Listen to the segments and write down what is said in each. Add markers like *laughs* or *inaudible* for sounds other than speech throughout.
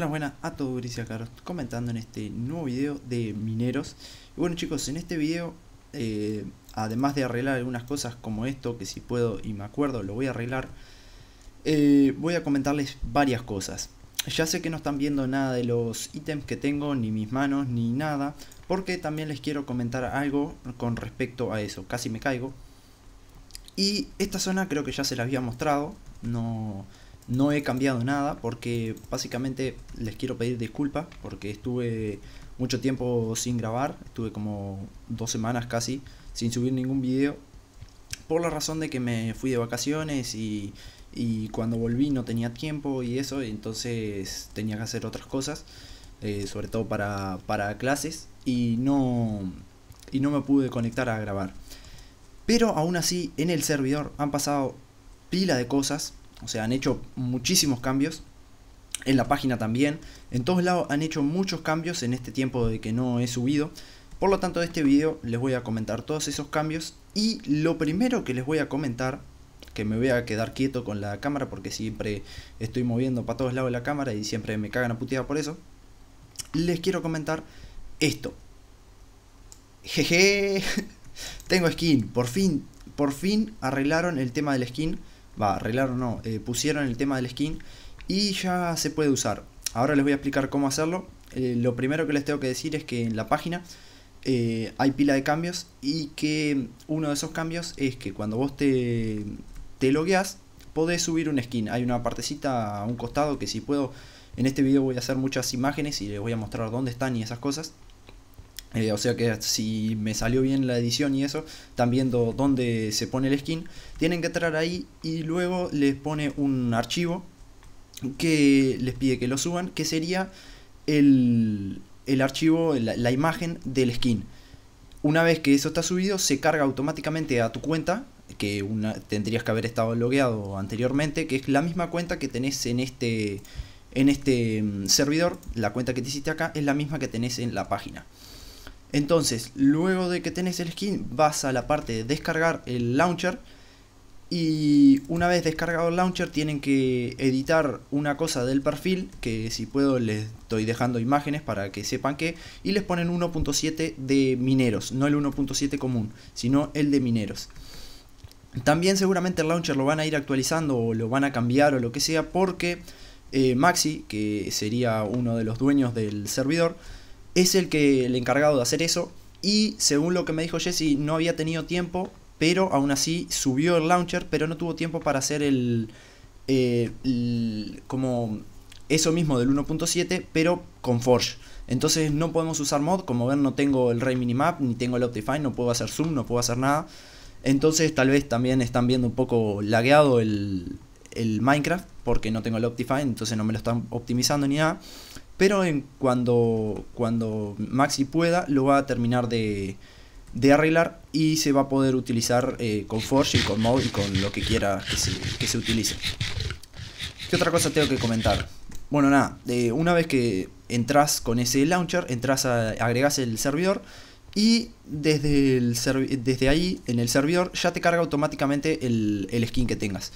Buenas, buenas a todos, Carlos comentando en este nuevo video de mineros. bueno chicos, en este video, eh, además de arreglar algunas cosas como esto, que si puedo y me acuerdo lo voy a arreglar, eh, voy a comentarles varias cosas. Ya sé que no están viendo nada de los ítems que tengo, ni mis manos, ni nada, porque también les quiero comentar algo con respecto a eso, casi me caigo. Y esta zona creo que ya se la había mostrado, no no he cambiado nada porque básicamente les quiero pedir disculpas porque estuve mucho tiempo sin grabar, estuve como dos semanas casi sin subir ningún video por la razón de que me fui de vacaciones y, cuando volví no tenía tiempo y eso, entonces tenía que hacer otras cosas, eh, sobre todo para, clases y no, y no me pude conectar a grabar. Pero aún así en el servidor han pasado pila de cosas o sea, han hecho muchísimos cambios. En la página también. En todos lados han hecho muchos cambios en este tiempo de que no he subido. Por lo tanto, en este video les voy a comentar todos esos cambios. Y lo primero que les voy a comentar, que me voy a quedar quieto con la cámara porque siempre estoy moviendo para todos lados la cámara y siempre me cagan a putida por eso. Les quiero comentar esto. Jeje, *laughs* tengo skin. Por fin, por fin arreglaron el tema del skin va, o no, eh, pusieron el tema del skin y ya se puede usar. Ahora les voy a explicar cómo hacerlo. Eh, lo primero que les tengo que decir es que en la página eh, hay pila de cambios y que uno de esos cambios es que cuando vos te, te logueas podés subir un skin. Hay una partecita a un costado que si puedo, en este video voy a hacer muchas imágenes y les voy a mostrar dónde están y esas cosas. Eh, o sea que si me salió bien la edición y eso, están viendo dónde se pone el skin. Tienen que entrar ahí y luego les pone un archivo que les pide que lo suban, que sería el, archivo, la, imagen del skin. Una vez que eso está subido, se carga automáticamente a tu cuenta, que tendrías que haber estado logueado anteriormente, que es la misma cuenta que tenés en este, en este mm, servidor, la cuenta que te hiciste acá es la misma que tenés en la página. Entonces, luego de que tenés el skin, vas a la parte de descargar el launcher. Y una vez descargado el launcher, tienen que editar una cosa del perfil. Que si puedo, les estoy dejando imágenes para que sepan que. Y les ponen 1.7 de mineros. No el 1.7 común, sino el de mineros. También, seguramente, el launcher lo van a ir actualizando o lo van a cambiar o lo que sea, porque eh, Maxi, que sería uno de los dueños del servidor es el que el encargado de hacer eso. Y según lo que me dijo Jesse, no había tenido tiempo, pero aún así subió el launcher, pero no tuvo tiempo para hacer el, eh, como eso mismo del 1.7, pero con Forge. Entonces no podemos usar mod, como ven no tengo el Ray Minimap, ni tengo el Optifine, no puedo hacer zoom, no puedo hacer nada. Entonces tal vez también están viendo un poco lagueado el, el Minecraft, porque no tengo el Optifine, entonces no me lo están optimizando ni nada pero en cuando, cuando Maxi pueda lo va a terminar de, arreglar y se va a poder utilizar eh, con Forge y con Mod y con lo que quiera que se, utilice. ¿Qué otra cosa tengo que comentar? Bueno, nada, de una vez que entras con ese launcher, entras a, agregas el servidor y desde, desde ahí en el servidor ya te carga automáticamente el, skin que tengas.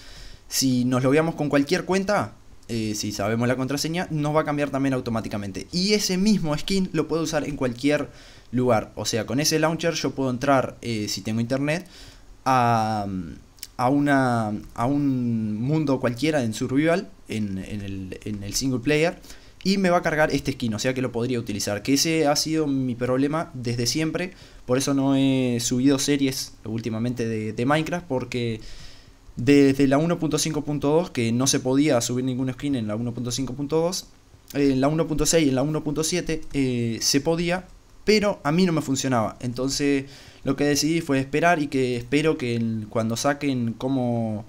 Si nos lo logueamos con cualquier cuenta, eh, si sabemos la contraseña, nos va a cambiar también automáticamente. Y ese mismo skin lo puedo usar en cualquier lugar. O sea, con ese launcher yo puedo entrar, eh, si tengo internet, a, a, una, a un mundo cualquiera en survival, en, en, el, single player. Y me va a cargar este skin, o sea que lo podría utilizar. Que ese ha sido mi problema desde siempre. Por eso no he subido series últimamente de, de Minecraft. Porque desde la 1.5.2, que no se podía subir ningún skin en la 1.5.2, en la 1.6 y en la 1.7 eh, se podía, pero a mí no me funcionaba. Entonces lo que decidí fue esperar y que espero que cuando saquen como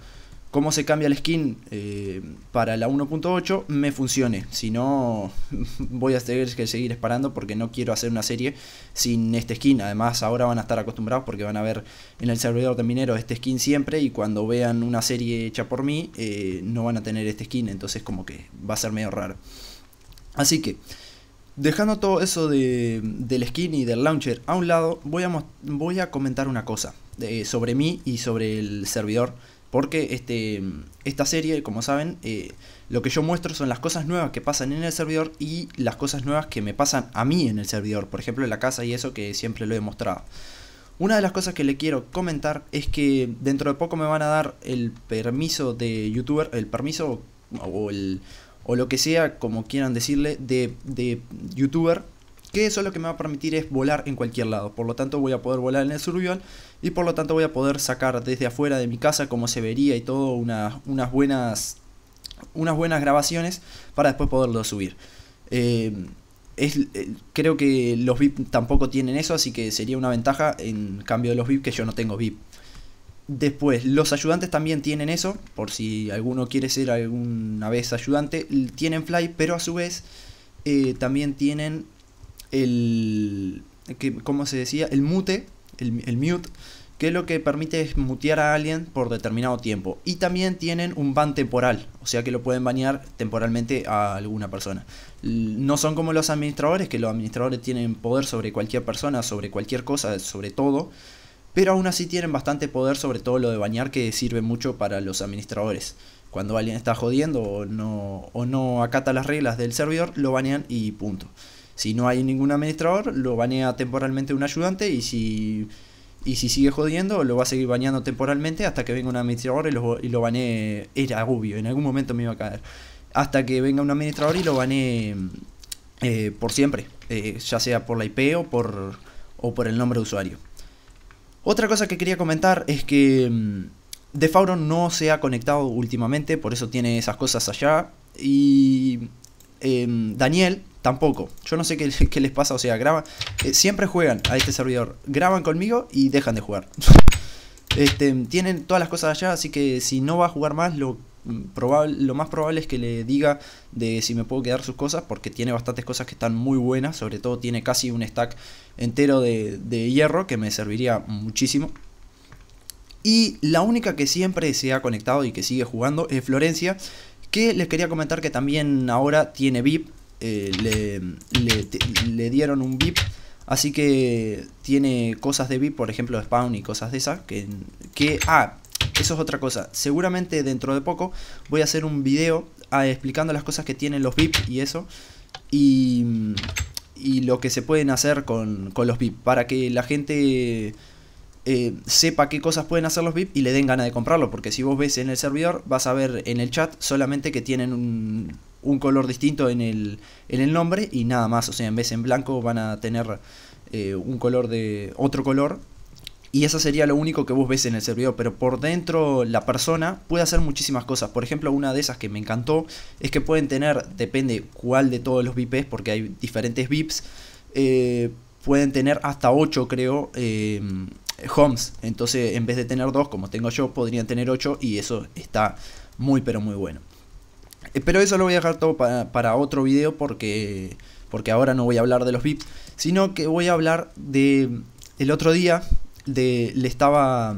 cómo se cambia el skin eh, para la 1.8 me funcione. Si no, *laughs* voy a tener que seguir esperando porque no quiero hacer una serie sin este skin. Además, ahora van a estar acostumbrados porque van a ver en el servidor de minero este skin siempre y cuando vean una serie hecha por mí eh, no van a tener este skin. Entonces como que va a ser medio raro. Así que... Dejando todo eso del skin y del launcher a un lado, voy a, comentar una cosa eh, sobre mí y sobre el servidor porque este, esta serie, como saben, eh, lo que yo muestro son las cosas nuevas que pasan en el servidor y las cosas nuevas que me pasan a mí en el servidor. Por ejemplo, en la casa y eso que siempre lo he mostrado. Una de las cosas que le quiero comentar es que dentro de poco me van a dar el permiso de youtuber, el permiso o, lo que sea, como quieran decirle, de, de youtuber que eso lo que me va a permitir es volar en cualquier lado. Por lo tanto voy a poder volar en el survival y por lo tanto voy a poder sacar desde afuera de mi casa como se vería y todo unas, buenas, unas buenas grabaciones para después poderlo subir. Eh, es, eh, creo que los VIP tampoco tienen eso, así que sería una ventaja en cambio de los VIP que yo no tengo VIP. Después, los ayudantes también tienen eso, por si alguno quiere ser alguna vez ayudante, tienen fly, pero a su vez eh, también tienen el, que, ¿cómo se decía? El mute, el, mute, que lo que permite es mutear a alguien por determinado tiempo. Y también tienen un ban temporal, o sea que lo pueden banear temporalmente a alguna persona. No son como los administradores, que los administradores tienen poder sobre cualquier persona, sobre cualquier cosa, sobre todo. Pero aún así tienen bastante poder sobre todo lo de bañar que sirve mucho para los administradores. Cuando alguien está jodiendo o no, o no acata las reglas del servidor, lo banean y punto. Si no hay ningún administrador, lo banea temporalmente un ayudante y si, y si sigue jodiendo, lo va a seguir baneando temporalmente hasta que venga un administrador y lo, y lo banee. Era agubio, en algún momento me iba a caer. Hasta que venga un administrador y lo banee eh, por siempre, eh, ya sea por la IP o por, o por el nombre de usuario. Otra cosa que quería comentar es que mm, DeFauro Defauron no se ha conectado últimamente, por eso tiene esas cosas allá. Y em, Daniel, Tampoco. Yo no sé *laughs* qué, les pasa. O sea, graban. Eh, siempre juegan a este servidor. Graban conmigo y dejan de jugar. *laughs* Este, tienen todas las cosas allá. Así que si no va a jugar más, lo, mm, probable, lo más probable es que le diga de si me puedo quedar sus cosas. Porque tiene bastantes cosas que están muy buenas. Sobre todo tiene casi un stack entero de, de hierro que me serviría muchísimo. Y la única que siempre se ha conectado y que sigue jugando es Florencia. Que les quería comentar que también ahora tiene VIP eh, le, dieron un VIP. Así que tiene cosas de VIP, por ejemplo spawn y cosas de esas. Que, que, ah, eso es otra cosa. Seguramente dentro de poco voy a hacer un video ah, explicando las cosas que tienen los VIP y eso. Y, y lo que se pueden hacer con, los VIP. Para que la gente... Eh, sepa qué cosas pueden hacer los VIP y le den ganas de comprarlo. Porque si vos ves en el servidor, vas a ver en el chat solamente que tienen un un color distinto en el, nombre y nada más. O sea, en vez en blanco van a tener eh, un color de otro color. Y eso sería lo único que vos ves en el servidor. Pero por dentro la persona puede hacer muchísimas cosas. Por ejemplo, una de esas que me encantó es que pueden tener, depende cuál de todos los VIPs, porque hay diferentes VIPs, eh, pueden tener hasta 8 creo. Eh, homes. Entonces, en vez de tener dos, como tengo yo, podrían tener 8 y eso está muy, pero muy bueno. Eh, pero eso lo voy a dejar todo para, otro video porque, porque ahora no voy a hablar de los VIPs, sino que voy a hablar de... El otro día de, le estaba...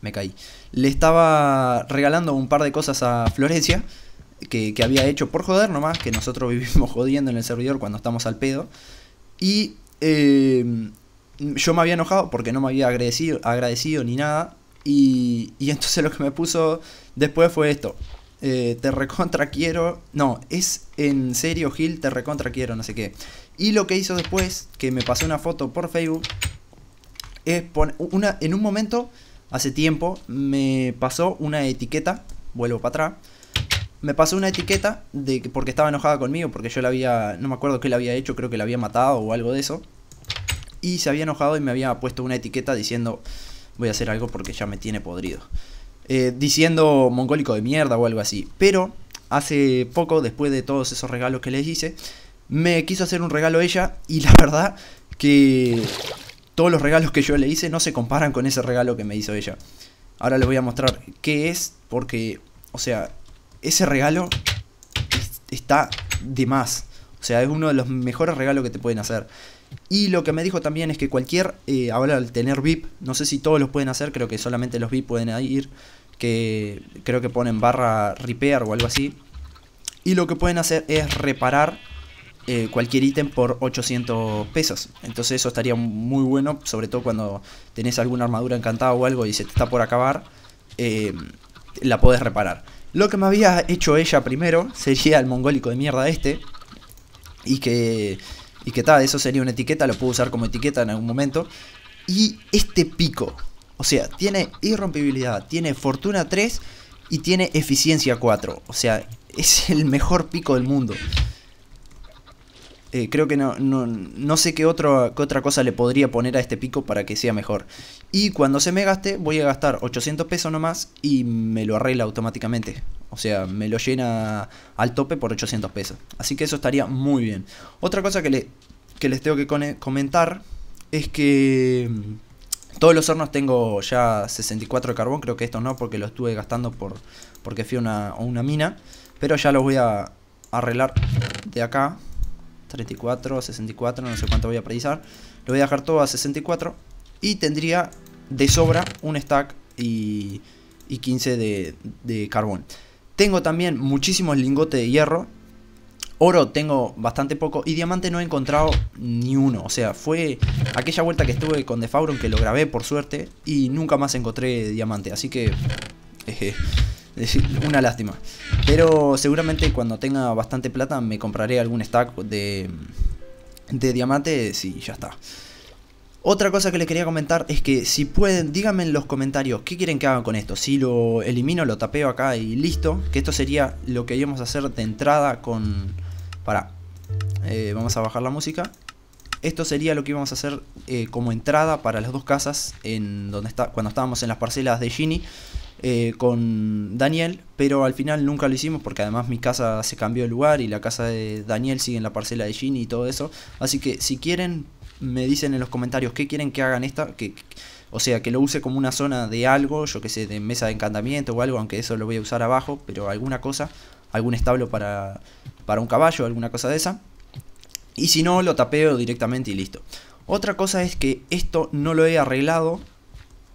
Me caí. Le estaba regalando un par de cosas a Florencia. Que, había hecho por joder nomás, que nosotros *laughs* vivimos jodiendo en el servidor cuando estamos al pedo. Y em, yo me había enojado porque no me había agradecido, agradecido ni nada. Y, y entonces lo que me puso después fue esto. Eh, te recontra quiero. No, es en serio, Gil, te recontra quiero, no sé qué. Y lo que hizo después, que me pasó una foto por Facebook, es una, en un momento, hace tiempo, me pasó una etiqueta, vuelvo para atrás, me pasó una etiqueta de porque estaba enojada conmigo, porque yo la había, no me acuerdo qué le había hecho, creo que la había matado o algo de eso. Y se había enojado y me había puesto una etiqueta diciendo, voy a hacer algo porque ya me tiene podrido. Eh, diciendo mongólico de mierda o algo así. Pero hace poco, después de todos esos regalos que les hice, me quiso hacer un regalo ella y la *laughs* verdad que todos los regalos que yo le hice no se comparan con ese regalo que me hizo ella. Ahora les voy a mostrar qué es porque, o sea, ese regalo está de más. O sea, es uno de los mejores regalos que te pueden hacer. Y lo que me dijo también es que cualquier, eh, ahora al tener VIP, no sé si todos los pueden hacer, creo que solamente los VIP pueden ir, que creo que ponen barra repair o algo así. Y lo que pueden hacer es reparar eh, cualquier ítem por 800 pesos. Entonces eso estaría muy bueno, sobre todo cuando tenés alguna armadura encantada o algo y se te está por acabar, eh, la podés reparar. Lo que me había hecho ella primero sería el mongólico de mierda este. Y que y que tal, eso sería una etiqueta, lo puedo usar como etiqueta en algún momento. Y este pico, o sea, tiene irrompibilidad, tiene fortuna 3 y tiene eficiencia 4. O sea, es el mejor pico del mundo. Eh, creo que no, sé qué, otra cosa le podría poner a este pico para que sea mejor. Y cuando se me gaste, voy a gastar 800 pesos nomás y me lo arregla automáticamente. O sea, me lo llena al tope por 800 pesos. Así que eso estaría muy bien. Otra cosa que, le, les tengo que comentar es que mm, todos los hornos tengo ya 64 de carbón. Creo que estos no, porque los estuve gastando por, porque fui una, a una mina. Pero ya los voy a arreglar de acá. 34, 64, no sé cuánto voy a precisar. Lo voy a dejar todo a 64 y tendría de sobra un stack y, 15 de, carbón. Tengo también muchísimos lingotes de hierro. Oro tengo bastante poco y diamante no he encontrado ni uno. O sea, fue aquella vuelta que estuve con Defauron que lo grabé por suerte y nunca más encontré diamante. Así que... Es una lástima. Pero seguramente cuando tenga bastante plata me compraré algún stack de, de y ya está. Otra cosa que les quería comentar es que si pueden, díganme en los comentarios qué quieren que hagan con esto. Si lo elimino, lo tapeo acá y listo. Que esto sería lo que íbamos a hacer de entrada con... Para. Eh, vamos a bajar la música. Esto sería lo que íbamos a hacer eh, como entrada para las dos casas en donde está, cuando estábamos en las parcelas de Ginny eh, con Daniel, pero al final nunca lo hicimos porque además mi casa se cambió de lugar y la casa de Daniel sigue en la parcela de Ginny y todo eso. Así que si quieren, me dicen en los comentarios qué quieren que hagan esta, que, o sea, que lo use como una zona de algo, yo que sé, de mesa de encantamiento o algo, aunque eso lo voy a usar abajo, pero alguna cosa, algún establo para, para un caballo, alguna cosa de esa. Y si no, lo tapeo directamente y listo. Otra cosa es que esto no lo he arreglado,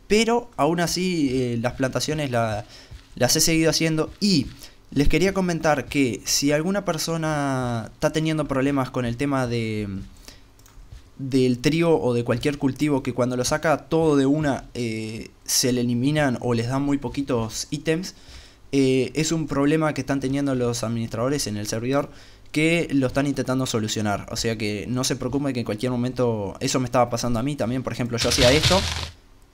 pero aún así eh, las plantaciones las he seguido haciendo y les quería comentar que si alguna persona está teniendo problemas con el tema de del trío o de cualquier cultivo que cuando lo saca todo de una eh, se le eliminan o les dan muy poquitos ítems, eh, es un problema que están teniendo los administradores en el servidor que lo están intentando solucionar. O sea que no se preocupe que en cualquier momento eso me estaba pasando a mí también. Por ejemplo, yo hacía esto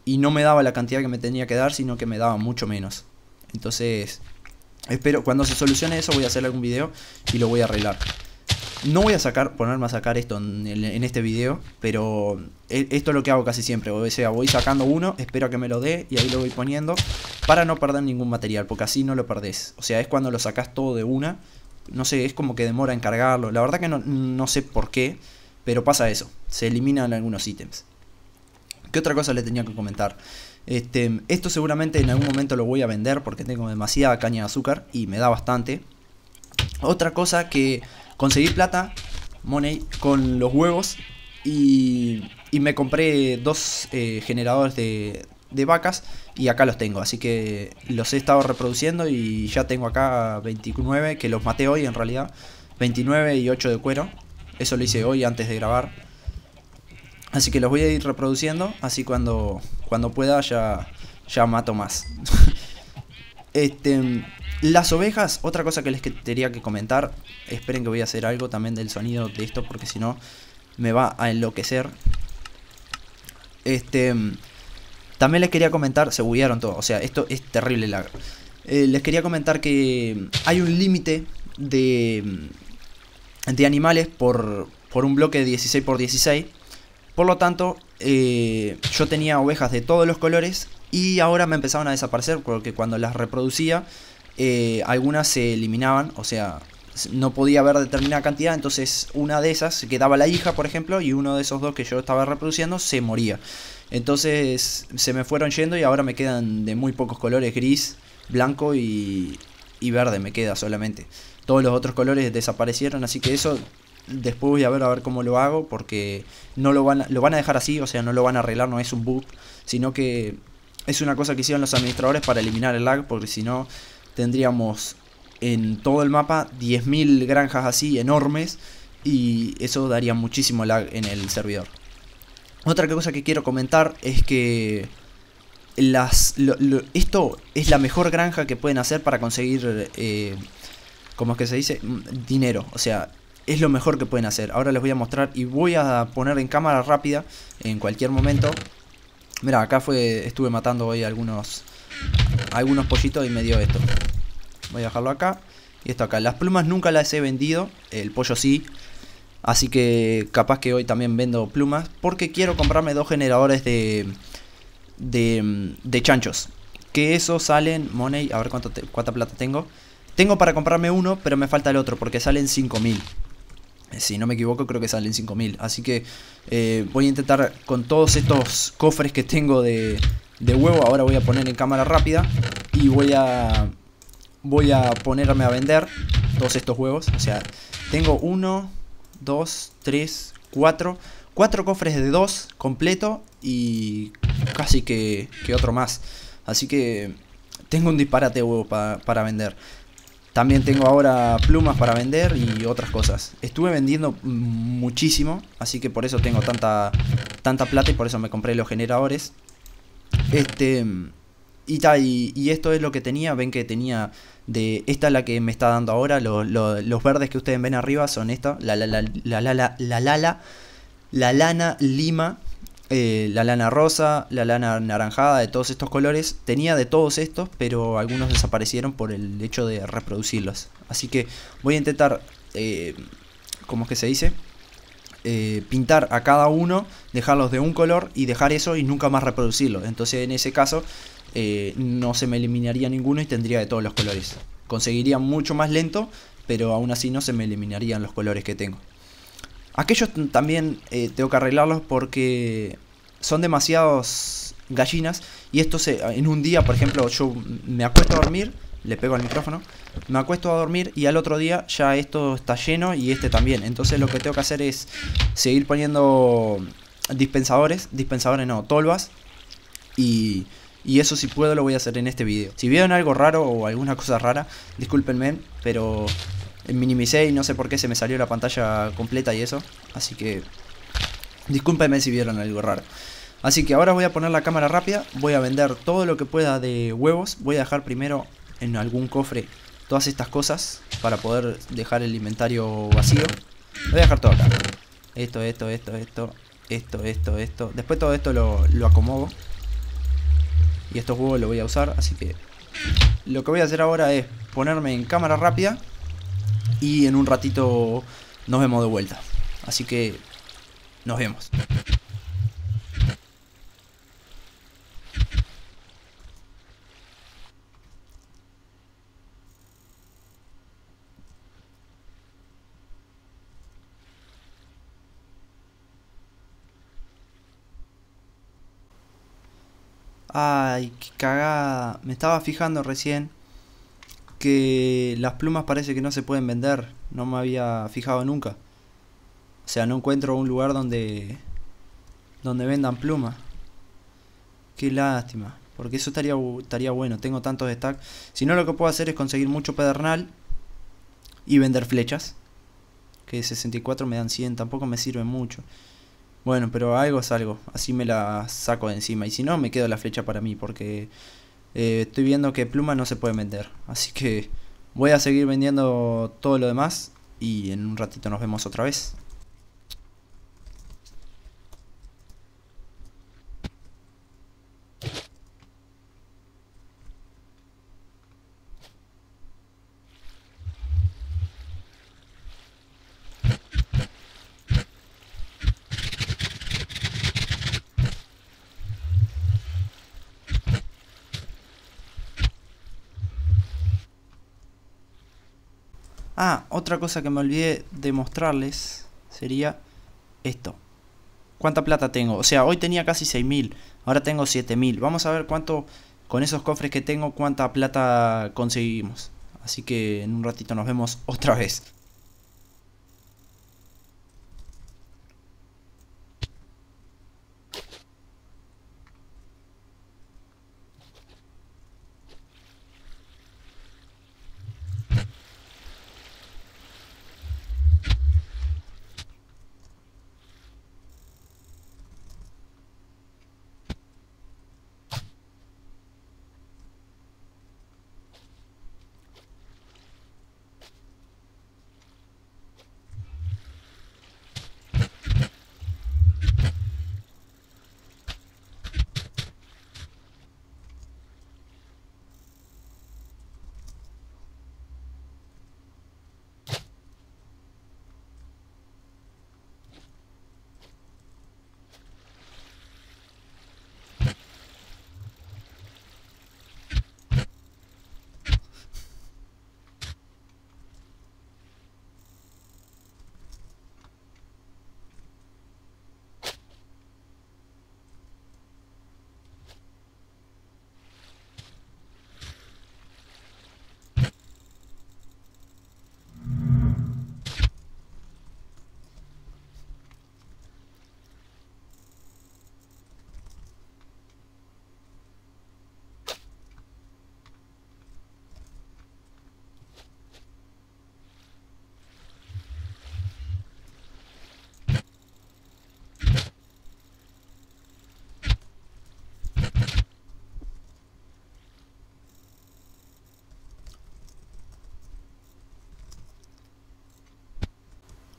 y no me daba la cantidad que me tenía que dar, sino que me daba mucho menos. Entonces, espero, cuando se solucione eso voy a hacer algún video y lo voy a arreglar. No voy a sacar, ponerme a sacar esto en, este video, pero e, esto es lo que hago casi siempre. O sea, voy sacando uno, espero que me lo dé y ahí lo voy poniendo para no perder ningún material, porque así no lo perdés. O sea, es cuando lo sacas todo de una no sé, es como que demora en cargarlo. La verdad que no, sé por qué, pero pasa eso. Se eliminan algunos ítems. ¿Qué otra cosa le tenía que comentar? Este, esto seguramente en algún momento lo voy a vender porque tengo demasiada caña de azúcar y me da bastante. Otra cosa que conseguí plata, money, con los huevos y, y me compré dos eh, generadores de, de vacas y acá los tengo. Así que los he estado reproduciendo y ya tengo acá 29 que los maté hoy en realidad. 29 y 8 de cuero. Eso lo hice hoy antes de grabar. Así que los voy a ir reproduciendo. Así cuando, cuando pueda ya, ya mato más. *laughs* este, las ovejas, otra cosa que les quería que comentar. Esperen que voy a hacer algo también del sonido de esto porque si no me va a enloquecer. Este también les quería comentar, se buguearon todo, o sea, esto es terrible eh, les quería comentar que mm, hay un límite de, mm, de animales por, por un bloque de 16 por 16. Por lo tanto, eh, yo tenía ovejas de todos los colores y ahora me empezaron a desaparecer porque cuando las reproducía, eh, algunas se eliminaban, o sea, no podía ver determinada cantidad, entonces una de esas quedaba la hija, por ejemplo, y uno de esos dos que yo estaba reproduciendo se moría. Entonces se me fueron yendo y ahora me quedan de muy pocos colores, gris, blanco y, y verde me queda solamente. Todos los otros colores desaparecieron, así que eso después voy a ver a ver cómo lo hago porque no lo van lo van a dejar así, o sea, no lo van a arreglar, no es un bug, sino que es una cosa que hicieron los administradores para eliminar el lag, porque si no tendríamos en todo el mapa 10.000 granjas así enormes y eso daría muchísimo lag en el servidor. Otra cosa que quiero comentar es que esto es la mejor granja que pueden hacer para conseguir, eh, es que se dice? Dinero, o sea, es lo mejor que pueden hacer. Ahora les voy a mostrar y voy a poner en cámara rápida en cualquier momento. Mira, acá fue estuve matando hoy algunos, algunos pollitos y me dio esto. Voy a dejarlo acá. Y esto acá. Las plumas nunca las he vendido. El pollo sí. Así que capaz que hoy también vendo plumas. Porque quiero comprarme dos generadores de. de. de chanchos. Que eso salen. Money. A ver cuánto cuánta plata tengo. Tengo para comprarme uno, pero me falta el otro. Porque salen 5000. Si no me equivoco, creo que salen 5000. Así que eh, voy a intentar con todos estos cofres que tengo de, de huevo. Ahora voy a poner en cámara rápida. Y voy a voy a ponerme a vender todos estos huevos. O sea, tengo uno, dos, tres, cuatro. Cuatro cofres de dos completo y casi que, que otro más. Así que tengo un disparate de huevos para vender. También tengo ahora plumas para vender y otras cosas. Estuve vendiendo muchísimo, así que por eso tengo tanta, tanta plata y por eso me compré los generadores. Este y, y, esto es lo que tenía, ven que tenía de esta la que me está dando ahora, los verdes que ustedes ven arriba son esta, la la la la la la la, lana lima, eh, la lana rosa, la lana naranjada, de todos estos colores. Tenía de todos estos, pero algunos desaparecieron por el hecho de reproducirlos. Así que voy a intentar, eh, ¿cómo es que se dice? Eh, pintar a cada uno, dejarlos de un color y dejar eso y nunca más reproducirlo. Entonces en ese caso eh, no se me eliminaría ninguno y tendría de todos los colores. Conseguiría mucho más lento, pero aún así no se me eliminarían los colores que tengo. Aquellos también eh, tengo que arreglarlos porque son demasiados gallinas y esto se, ah, en un día, por ejemplo, yo me acuesto a dormir, le pego al micrófono, me acuesto a dormir y al otro día ya esto está lleno y este también. Entonces lo que tengo que hacer es seguir poniendo dispensadores, dispensadores no, tolvas y y eso si puedo lo voy a hacer en este video. Si vieron algo raro o alguna cosa rara, discúlpenme, pero minimicé y no sé por qué se me salió la pantalla completa y eso, así que discúlpenme si vieron algo raro. Así que ahora voy a poner la cámara rápida, voy a vender todo lo que pueda de huevos, voy a dejar primero en algún cofre todas estas cosas para poder dejar el inventario vacío. voy a dejar todo acá. Esto, esto, esto, esto, esto, esto, esto. Después todo esto lo, lo acomodo y estos huevos los voy a usar, así que lo que voy a hacer ahora es ponerme en cámara rápida y en un ratito nos vemos de vuelta. Así que nos vemos. Ay, qué cagada. Me estaba fijando recién que las plumas parece que no se pueden vender. No me había fijado nunca. O sea, no encuentro un lugar donde donde vendan plumas. Qué lástima, porque eso estaría estaría bueno. Tengo tantos stacks. Si no, lo que puedo hacer es conseguir mucho pedernal y vender flechas. Que 64 me dan 100, tampoco me sirve mucho. Bueno, pero algo es algo. Así me la saco de encima. Y si no, me quedo la flecha para mí. Porque eh, estoy viendo que pluma no se puede vender. Así que voy a seguir vendiendo todo lo demás. Y en un ratito nos vemos otra vez. Ah, otra cosa que me olvidé de mostrarles sería esto. ¿Cuánta plata tengo? O sea, hoy tenía casi 6.000, ahora tengo 7.000. Vamos a ver cuánto, con esos cofres que tengo, cuánta plata conseguimos. Así que en un ratito nos vemos otra vez.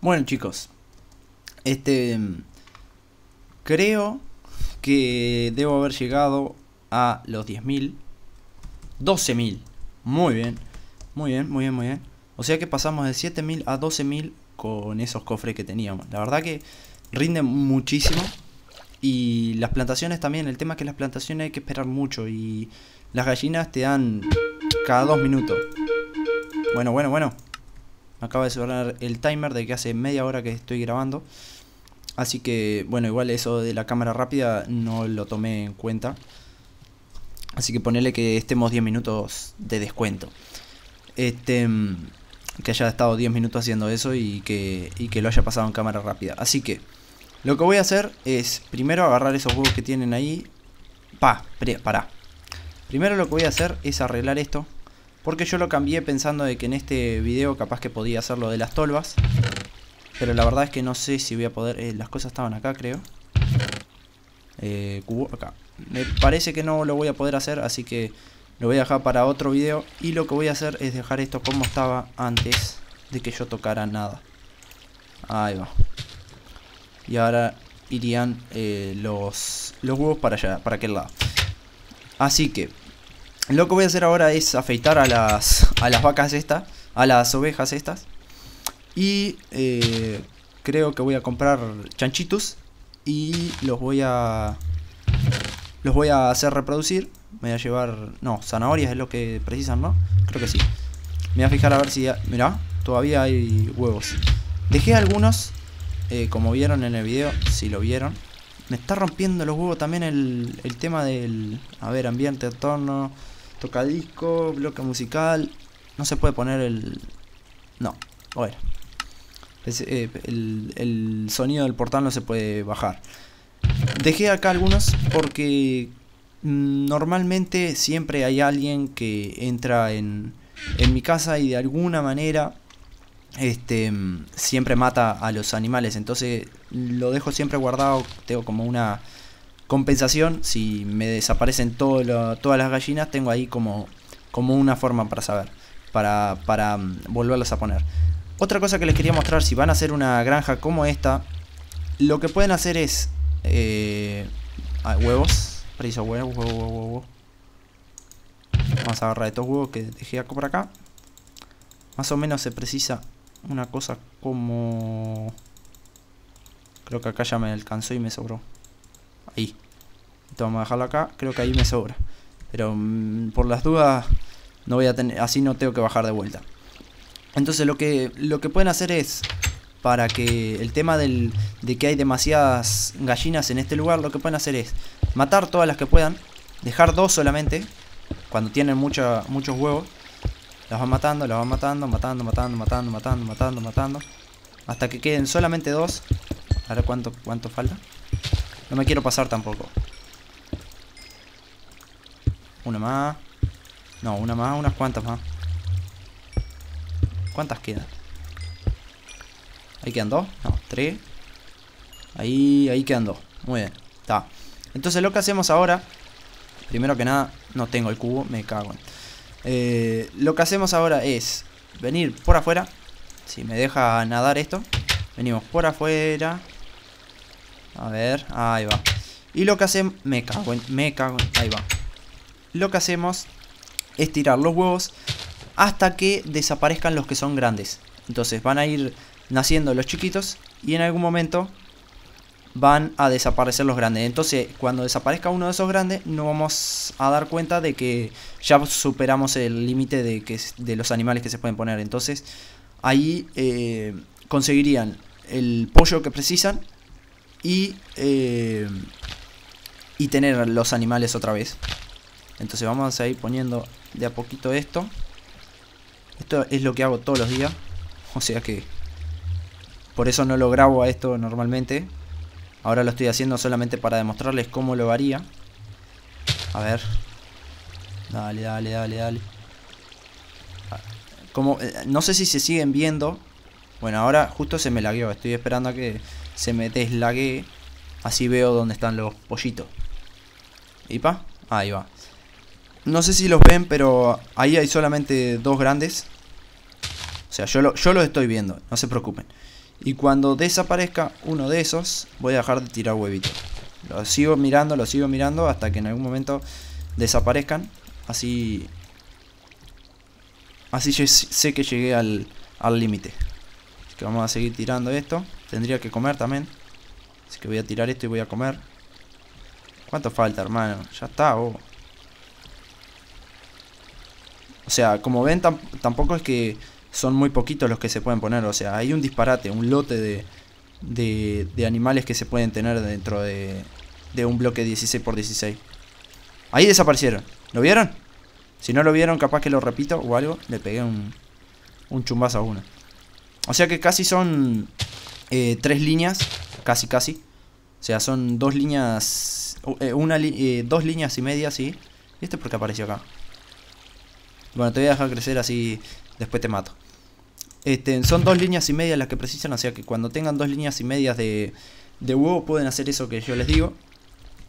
Bueno, chicos. Este. Creo que debo haber llegado a los 10.000. 12.000. Muy bien. Muy bien, muy bien, muy bien. O sea que pasamos de 7.000 a 12.000 con esos cofres que teníamos. La verdad que rinden muchísimo. Y las plantaciones también. El tema es que las plantaciones hay que esperar mucho. Y las gallinas te dan cada dos minutos. Bueno, bueno, bueno. Acaba de sonar el timer de que hace media hora que estoy grabando. Así que, bueno, igual eso de la cámara rápida no lo tomé en cuenta. Así que ponele que estemos 10 minutos de descuento. Este, mm, que haya estado 10 minutos haciendo eso y que, y que lo haya pasado en cámara rápida. Así que, lo que voy a hacer es primero agarrar esos huevos que tienen ahí. Pa, pa'ra Primero lo que voy a hacer es arreglar esto. Porque yo lo cambié pensando de que en este video capaz que podía hacer lo de las tolvas. Pero la verdad es que no sé si voy a poder... Eh, las cosas estaban acá, creo. Eh, cubo acá. Me parece que no lo voy a poder hacer, así que lo voy a dejar para otro video. Y lo que voy a hacer es dejar esto como estaba antes de que yo tocara nada. Ahí va. Y ahora irían eh, los, los huevos para allá, para aquel lado. Así que lo que voy a hacer ahora es afeitar a las, a las vacas estas, a las ovejas estas. Y eh, creo que voy a comprar chanchitos y los voy a los voy a hacer reproducir. Me voy a llevar, no, zanahorias es lo que precisan, ¿no? Creo que sí. Me voy a fijar a ver si, mira, todavía hay huevos. Dejé algunos, eh, como vieron en el video, si lo vieron. Me está rompiendo los huevos también el, el tema del, a ver, ambiente, entorno Tocadisco, bloque musical. No se puede poner el. No, a ver eh, el, el sonido del portal no se puede bajar. Dejé acá algunos porque mm, normalmente siempre hay alguien que entra en, en mi casa y de alguna manera este, mm, siempre mata a los animales. Entonces lo dejo siempre guardado, tengo como una compensación, si me desaparecen todas las gallinas, tengo ahí como, como una forma para saber, para, mm, volverlas a poner. Otra cosa que les quería mostrar, si van a hacer una granja como esta, lo que pueden hacer es... Eh, ah, huevos, preciso huevos, Vamos a agarrar estos huevos que dejé acá por acá. Más o menos se precisa una cosa como... Creo que acá ya me alcanzó y me sobró ahí. Entonces vamos a dejarlo acá, creo que ahí me sobra. Pero mm, por las dudas, no voy a tener, así no tengo que bajar de vuelta. Entonces lo que, lo que pueden hacer es, para que el tema de que hay demasiadas gallinas en este lugar, lo que pueden hacer es matar todas las que puedan, dejar dos solamente, cuando tienen mucha, muchos huevos. Las van matando, las van matando, matando, matando, matando, matando, matando, matando. Hasta que queden solamente dos. Ahora cuánto, cuánto falta. No me quiero pasar tampoco. Una más. No, una más, unas cuantas más. ¿Cuántas quedan? Ahí quedan dos. No, tres. Ahí, ahí quedan dos. Muy bien. Está. Entonces lo que hacemos ahora. Primero que nada, no tengo el cubo, me cago eh, lo que hacemos ahora es venir por afuera. Si me deja nadar esto. Venimos por afuera. A ver, ahí va. Y lo que hacemos... Me cago en... Me cago en... Ahí va. Lo que hacemos es tirar los huevos hasta que desaparezcan los que son grandes. Entonces van a ir naciendo los chiquitos y en algún momento van a desaparecer los grandes. Entonces cuando desaparezca uno de esos grandes No vamos a dar cuenta de que ya superamos el límite de, de los animales que se pueden poner. Entonces ahí eh, conseguirían el pollo que precisan eh, y, tener los animales otra vez. Entonces vamos a ir poniendo de a poquito esto. Esto es lo que hago todos los días. O sea que por eso no lo grabo a esto normalmente. Ahora lo estoy haciendo solamente para demostrarles cómo lo haría. A ver. Dale, dale, dale, dale. Como, eh, no sé si se siguen viendo bueno, ahora justo se me lagueó. Estoy esperando a que se me deslague Así veo dónde están los pollitos. ¿Y pa? Ahí va. No sé si los ven, pero ahí hay solamente dos grandes. O sea, yo, yo los estoy viendo, no se preocupen. Y cuando desaparezca uno de esos, voy a dejar de tirar huevitos. Los sigo mirando, los sigo mirando hasta que en algún momento desaparezcan. Así... Así sé que llegué al límite que vamos a seguir tirando esto. Tendría que comer también. Así que voy a tirar esto y voy a comer. ¿Cuánto falta, hermano? Ya está, oh. O sea, como ven, tampoco es que son muy poquitos los que se pueden poner. O sea, hay un disparate, un lote de, animales que se pueden tener dentro de, de un bloque 16x16. Ahí desaparecieron. ¿Lo vieron? Si no lo vieron, capaz que lo repito o algo. Le pegué un, un chumbazo a uno. O sea que casi son eh, tres líneas, casi, casi. O sea, son dos líneas, eh, una, eh, dos líneas y media, sí. ¿Y este por qué apareció acá? Bueno, te voy a dejar crecer así, después te mato. Este, son dos líneas y media las que precisan, o sea que cuando tengan dos líneas y medias de, de huevo pueden hacer eso que yo les digo.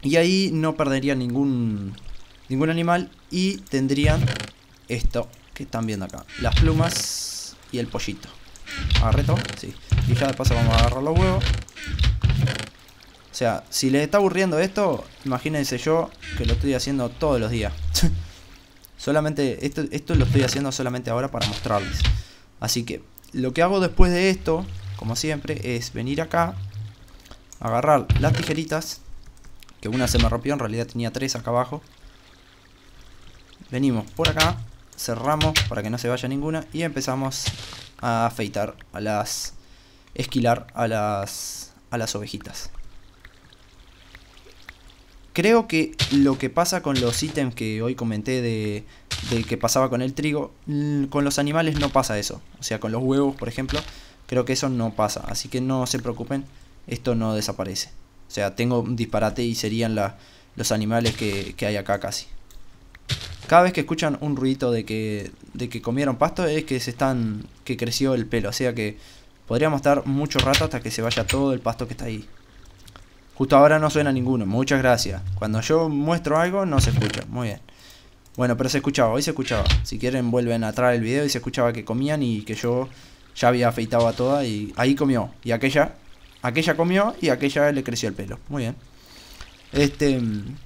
Y ahí no perderían ningún, ningún animal y tendrían esto que están viendo acá. Las plumas y el pollito agarré ah, reto, sí. Y ya de paso vamos a agarrar los huevos. O sea, si les está aburriendo esto, imagínense yo que lo estoy haciendo todos los días. *laughs* solamente, esto, esto lo estoy haciendo solamente ahora para mostrarles. Así que, lo que hago después de esto, como siempre, es venir acá, agarrar las tijeritas, que una se me rompió, en realidad tenía tres acá abajo. Venimos por acá, cerramos para que no se vaya ninguna y empezamos a afeitar a las esquilar a las a las ovejitas creo que lo que pasa con los ítems que hoy comenté de, que pasaba con el trigo mm, con los animales no pasa eso o sea con los huevos por ejemplo creo que eso no pasa así que no se preocupen esto no desaparece o sea tengo un disparate y serían los animales que hay acá casi cada vez que escuchan un ruido de que, de que comieron pasto es que se están que creció el pelo, o sea que podríamos estar mucho rato hasta que se vaya todo el pasto que está ahí. Justo ahora no suena ninguno, muchas gracias. Cuando yo muestro algo no se escucha, muy bien. Bueno, pero se escuchaba, hoy se escuchaba. Si quieren vuelven a traer el video y se escuchaba que comían y que yo ya había afeitado a toda y ahí comió. Y aquella, aquella comió y aquella le creció el pelo. Muy bien. Este, mm,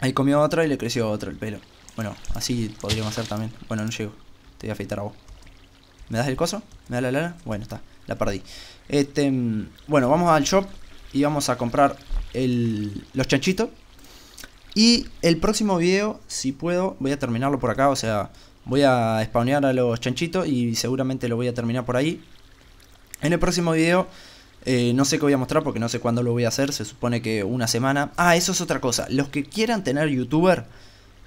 ahí comió otra y le creció otra el pelo. Bueno, así podríamos hacer también. Bueno, no llego. Te voy a afeitar a vos. ¿Me das el coso? ¿Me da la lana? Bueno, está. La perdí. Este, mm, bueno, vamos al shop y vamos a comprar el, los chanchitos. Y el próximo video, si puedo, voy a terminarlo por acá. O sea, voy a spawnear a los chanchitos y seguramente lo voy a terminar por ahí. En el próximo video, eh, no sé qué voy a mostrar porque no sé cuándo lo voy a hacer. Se supone que una semana. Ah, eso es otra cosa. Los que quieran tener youtuber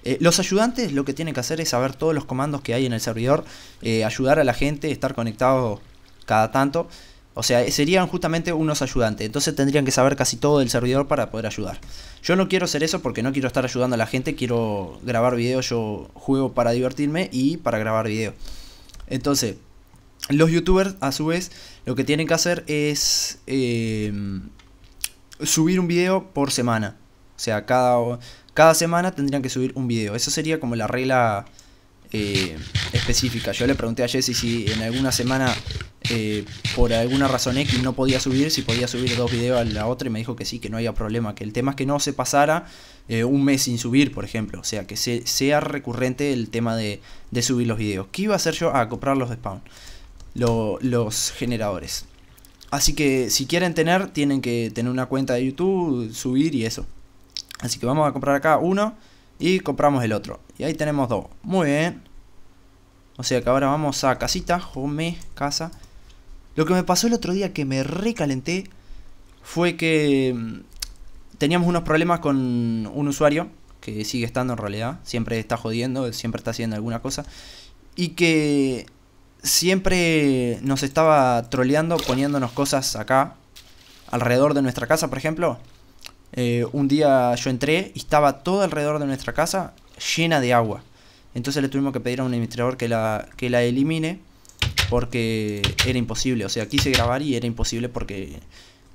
eh, los ayudantes lo que tienen que hacer es saber todos los comandos que hay en el servidor, eh, ayudar a la gente, estar conectados cada tanto. O sea, eh, serían justamente unos ayudantes. Entonces tendrían que saber casi todo del servidor para poder ayudar. Yo no quiero hacer eso porque no quiero estar ayudando a la gente. Quiero grabar videos. Yo juego para divertirme y para grabar videos Entonces, los youtubers a su vez lo que tienen que hacer es subir un video por semana. O sea, cada, cada semana tendrían que subir un video. Eso sería como la regla eh, específica. Yo le pregunté a Jesse si en alguna semana, eh, por alguna razón X, no podía subir, si podía subir dos videos a la otra y me dijo que sí, que no había problema. Que el tema es que no se pasara eh, un mes sin subir, por ejemplo. O sea, que sea recurrente el tema de, de, subir los videos. ¿Qué iba a hacer yo? a ah, comprar los de spawn, los generadores. Así que si quieren tener, tienen que tener una cuenta de YouTube, subir y eso. Así que vamos a comprar acá uno y compramos el otro. Y ahí tenemos dos. Muy bien. O sea que ahora vamos a casita, home, casa. Lo que me pasó el otro día que me recalenté fue que mm, teníamos unos problemas con un usuario que sigue estando en realidad. Siempre está jodiendo, siempre está haciendo alguna cosa. Y que siempre nos estaba troleando poniéndonos cosas acá alrededor de nuestra casa, por ejemplo. Eh, un día yo entré y estaba todo alrededor de nuestra casa llena de agua. Entonces le tuvimos que pedir a un administrador que la, que la elimine porque era imposible. O sea, quise grabar y era imposible porque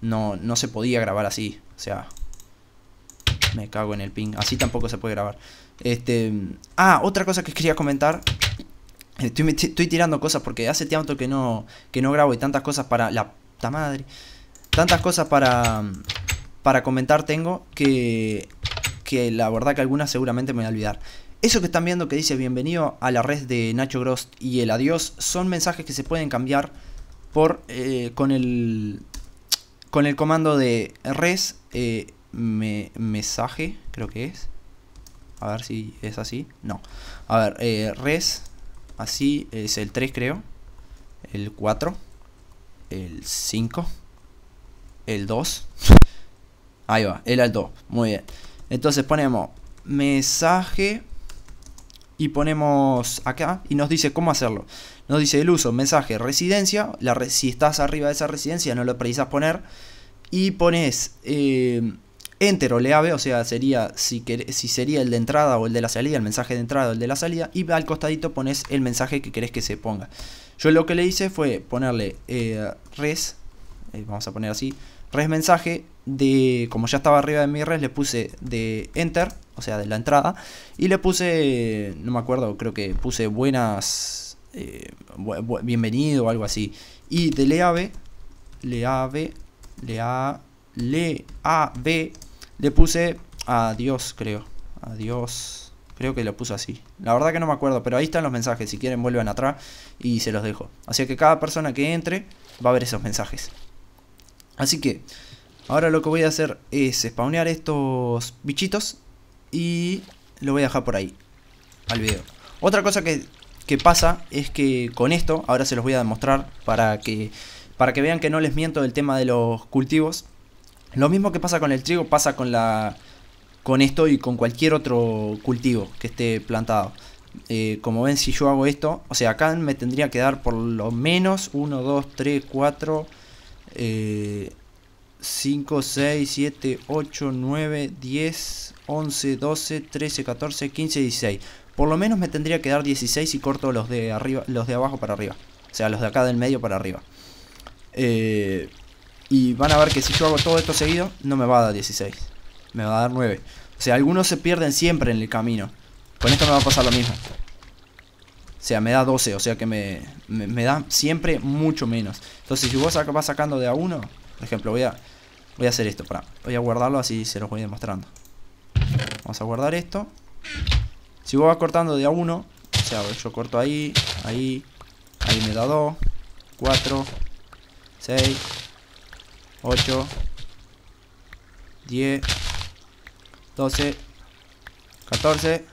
no, se podía grabar así. O sea, me cago en el ping. Así tampoco se puede grabar. Este, ah, otra cosa que quería comentar. Estoy, tirando cosas porque hace tiempo que no, que no grabo y tantas cosas para... La puta madre. Tantas cosas para para comentar tengo que, que la verdad que algunas seguramente me voy a olvidar. Eso que están viendo que dice bienvenido a la red de Nacho Gross y el adiós son mensajes que se pueden cambiar por eh, con el con el comando de res eh, mensaje creo que es a ver si es así no a ver eh, res así es el 3 creo el 4 el 5 el 2 Ahí va, el alto. Muy bien. Entonces ponemos mensaje y ponemos acá y nos dice cómo hacerlo. Nos dice el uso, mensaje, residencia. La si estás arriba de esa residencia no lo precisas poner. Y pones eh, enter o leave, o sea, sería si, si sería el de entrada o el de la salida, el mensaje de entrada o el de la salida. Y al costadito pones el mensaje que querés que se ponga. Yo lo que le hice fue ponerle eh, res, eh, vamos a poner así, res mensaje de como ya estaba arriba de mi res le puse de enter o sea de la entrada y le puse no me acuerdo creo que puse buenas eh, bienvenido o algo así y de leave leave Le leave le puse adiós creo adiós creo que lo puse así la verdad que no me acuerdo pero ahí están los mensajes si quieren vuelven atrás y se los dejo así que cada persona que entre va a ver esos mensajes Así que ahora lo que voy a hacer es spawnear estos bichitos y lo voy a dejar por ahí al video. Otra cosa que, pasa es que con esto, ahora se los voy a demostrar para que, para que vean que no les miento del tema de los cultivos. Lo mismo que pasa con el trigo pasa con la con esto y con cualquier otro cultivo que esté plantado. Eh, como ven, si yo hago esto, o sea, acá me tendría que dar por lo menos 1, 2, 3, 4, 5, 6, 7, 8, 9, 10, 11, 12, 13, 14, 15, 16. Por lo menos me tendría que dar 16 y corto los de arriba, los de abajo para arriba. O sea, los de acá del medio para arriba. Eh, y van a ver que si yo hago todo esto seguido, no me va a dar 16. Me va a dar 9. O sea, algunos se pierden siempre en el camino. Con esto me va a pasar lo mismo sea, me da 12, o sea que me, da siempre mucho menos. Entonces, si vos vas sacando de a uno, por ejemplo, voy a, voy a hacer esto, para, voy a guardarlo así se los voy demostrando. Vamos a guardar esto. Si vos vas cortando de a uno, o sea, yo corto ahí, ahí, ahí me da 2, 4, 6, 8, 10, 12, 14,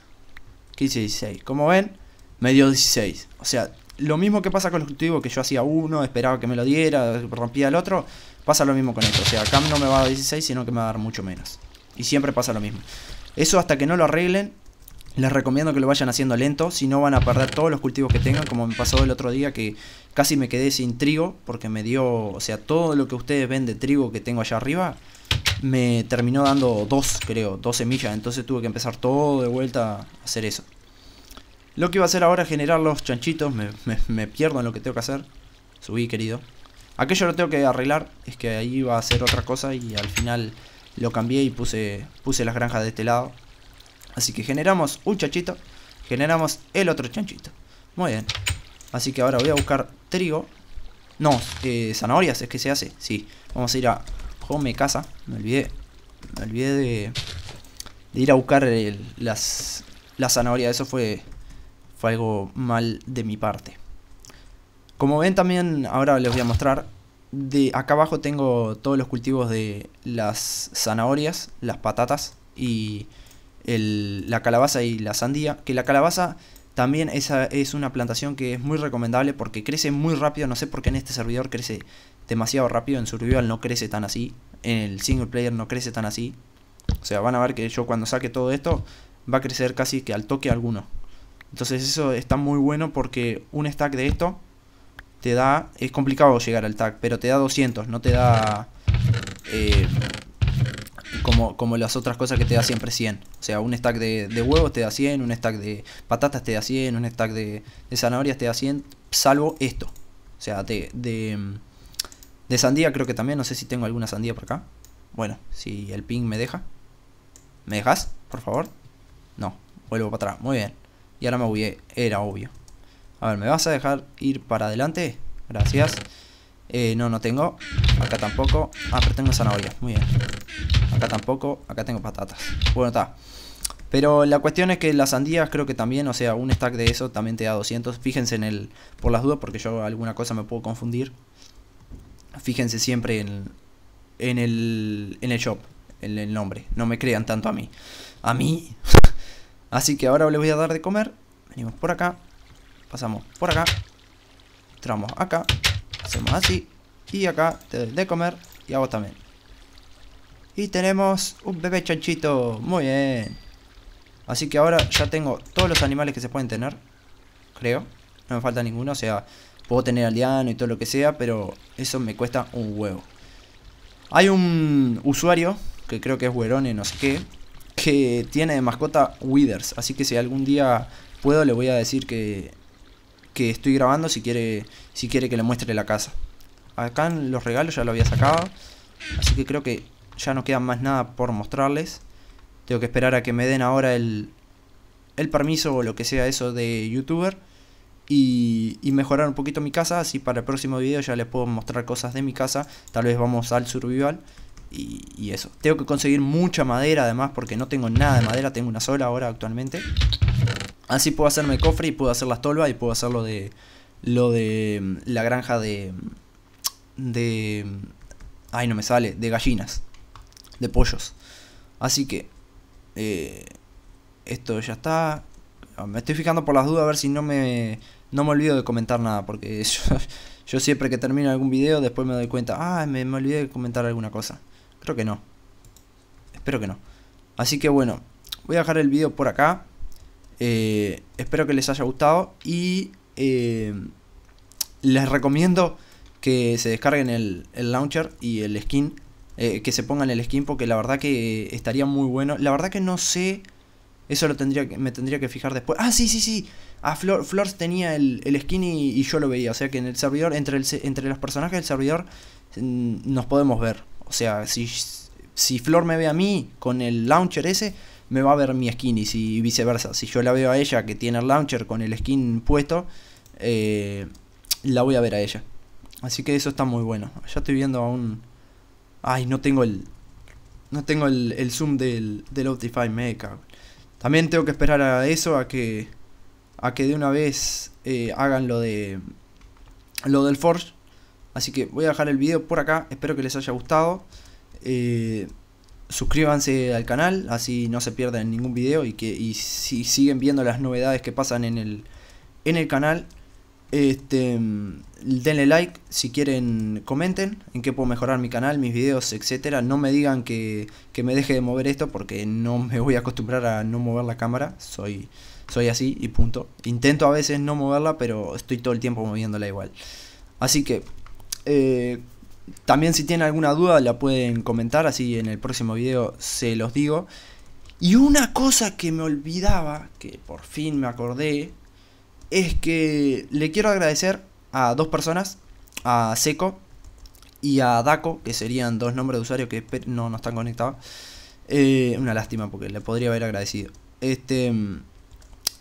15, 16. Como ven, me dio 16. O sea, lo mismo que pasa con los cultivos que yo hacía uno, esperaba que me lo diera, rompía el otro, pasa lo mismo con esto. O sea, acá no me va a dar 16, sino que me va a dar mucho menos. Y siempre pasa lo mismo. Eso hasta que no lo arreglen, les recomiendo que lo vayan haciendo lento, si no van a perder todos los cultivos que tengan, como me pasó el otro día que casi me quedé sin trigo, porque me dio, o sea, todo lo que ustedes ven de trigo que tengo allá arriba, me terminó dando dos, creo, dos semillas, entonces tuve que empezar todo de vuelta a hacer eso. Lo que iba a hacer ahora es generar los chanchitos. Me, pierdo en lo que tengo que hacer. Subí, querido. Aquello lo tengo que arreglar. Es que ahí iba a hacer otra cosa y al final lo cambié y puse, puse las granjas de este lado. Así que generamos un chanchito. Generamos el otro chanchito. Muy bien. Así que ahora voy a buscar trigo. No, eh, zanahorias es que se hace. Sí. Vamos a ir a Home Casa. Me olvidé. Me olvidé de, de ir a buscar las, la Eso fue fue algo mal de mi parte. Como ven también, ahora les voy a mostrar, de acá abajo tengo todos los cultivos de las zanahorias, las patatas y la calabaza y la sandía. Que la calabaza también esa es una plantación que es muy recomendable porque crece muy rápido. No sé por qué en este servidor crece demasiado rápido. En Survival no crece tan así. En el single player no crece tan así. O sea, van a ver que yo cuando saque todo esto va a crecer casi que al toque alguno. Entonces eso está muy bueno porque un stack de esto te da... Es complicado llegar al stack, pero te da 200, no te da... Eh, como, como las otras cosas que te da siempre 100. O sea, un stack de, huevos te da 100, un stack de patatas te da 100, un stack de, de zanahorias te da 100, salvo esto. O sea, de, de, de sandía creo que también, no sé si tengo alguna sandía por acá. Bueno, si el ping me deja. ¿Me dejas? Por favor. No, vuelvo para atrás. Muy bien. Y ahora me voy, era obvio. A ver, ¿me vas a dejar ir para adelante? Gracias. Eh, no, no tengo. Acá tampoco. Ah, pero tengo zanahoria. Muy bien. Acá tampoco. Acá tengo patatas. Bueno, está. Pero la cuestión es que las sandías creo que también, o sea, un stack de eso también te da 200. Fíjense en el, por las dudas, porque yo alguna cosa me puedo confundir. Fíjense siempre en, en, el, en el shop, en el nombre. No me crean tanto a mí. A mí, Así que ahora le voy a dar de comer. Venimos por acá. Pasamos por acá. Entramos acá. Hacemos así. Y acá te de comer. Y hago también. Y tenemos un bebé chanchito. Muy bien. Así que ahora ya tengo todos los animales que se pueden tener. Creo. No me falta ninguno. O sea, puedo tener aldeano y todo lo que sea. Pero eso me cuesta un huevo. Hay un usuario. Que creo que es Huerone, no sé qué que tiene de mascota Withers. Así que si algún día puedo, le voy a decir que, estoy grabando si quiere, si quiere que le muestre la casa. Acá en los regalos ya lo había sacado. Así que creo que ya no queda más nada por mostrarles. Tengo que esperar a que me den ahora el, el permiso o lo que sea eso de youtuber. Y, y, mejorar un poquito mi casa. Así para el próximo video ya les puedo mostrar cosas de mi casa. Tal vez vamos al survival y, eso. Tengo que conseguir mucha madera además porque no tengo nada de madera, tengo una sola ahora actualmente. Así puedo hacerme el cofre y puedo hacer las tolvas y puedo hacer lo de, lo de mm, la granja de... Mm, de... Mm, ay, no me sale, de gallinas, de pollos. Así que... Eh, esto ya está. Ah, me estoy fijando por las dudas a ver si no me, no me olvido de comentar nada, porque *laughs* yo, siempre que termino algún video después me doy cuenta, ah, me olvidé de comentar alguna cosa. Creo que no. Espero que no. Así que bueno, voy a dejar el video por acá. Eh, espero que les haya gustado y eh, les recomiendo que se descarguen el, launcher y el skin. Eh, que se pongan el skin porque la verdad que estaría muy bueno. La verdad que no sé... Eso lo tendría me tendría que fijar después. Ah, sí, sí, sí. A Flor, tenía el, skin y, yo lo veía. O sea que en el servidor, entre, entre los personajes del servidor, mm, nos podemos ver. O sea, si, Flor me ve a mí con el launcher ese, me va a ver mi skin y si viceversa. Si yo la veo a ella que tiene el launcher con el skin puesto, eh, la voy a ver a ella. Así que eso está muy bueno. Ya estoy viendo aún, Ay, no tengo el... No tengo el, zoom del, del Optify, También tengo que esperar a eso, a que... A que de una vez eh, hagan lo de... Lo del Forge. Así que voy a dejar el video por acá, espero que les haya gustado. Eh, suscríbanse al canal, así no se pierden ningún video y que si siguen viendo las novedades que pasan en el, en el canal. Este, denle like si quieren, comenten en qué puedo mejorar mi canal, mis videos, etc No me digan que, me deje de mover esto porque no me voy a acostumbrar a no mover la cámara. Soy, soy así y punto. Intento a veces no moverla, pero estoy todo el tiempo moviéndola igual. Así que eh, también si tienen alguna duda la pueden comentar, así en el próximo video se los digo. Y una cosa que me olvidaba, que por fin me acordé, es que le quiero agradecer a dos personas, a Seco y a Daco, que serían dos nombres de usuario que no, están conectados. Eh, una lástima porque le podría haber agradecido. Este, mm,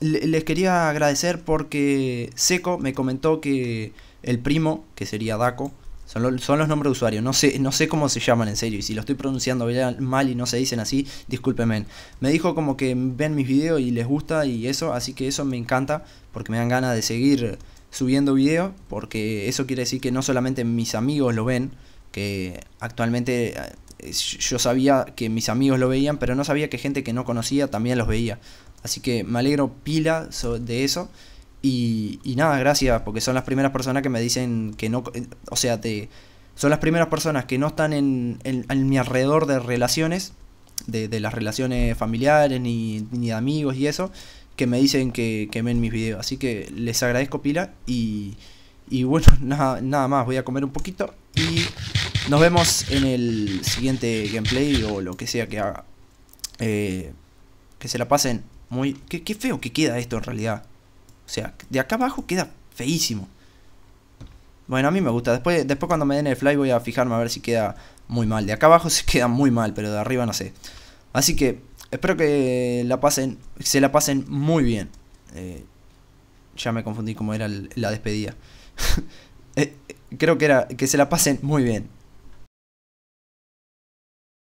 les quería agradecer porque Seco me comentó que el primo, que sería Daco. Son, los nombres de usuario, no sé, no sé cómo se llaman en serio. Y si lo estoy pronunciando mal y no se dicen así, discúlpenme. Me dijo como que ven mis videos y les gusta y eso, así que eso me encanta porque me dan ganas de seguir subiendo videos, porque eso quiere decir que no solamente mis amigos lo ven, que actualmente eh, yo sabía que mis amigos lo veían, pero no sabía que gente que no conocía también los veía. Así que me alegro pila de eso. Y, nada, gracias, porque son las primeras personas que me dicen que no, eh, o sea, te, son las primeras personas que no están en, mi alrededor de relaciones, de, las relaciones familiares ni, de amigos y eso, que me dicen que, que ven mis videos. Así que les agradezco pila y, y bueno, *laughs* nada, nada más, voy a comer un poquito y nos vemos en el siguiente gameplay o lo que sea que haga. Eh, que se la pasen muy... Qué, qué feo que queda esto en realidad. O sea, de acá abajo queda feísimo. Bueno, a mí me gusta. Después, después cuando me den el fly voy a fijarme a ver si queda muy mal. De acá abajo *laughs* se queda muy mal, pero de arriba no sé. Así que espero que la pasen, se la pasen muy bien. Eh, ya me confundí cómo era la despedida. *laughs* Eh, creo que era que se la pasen muy bien.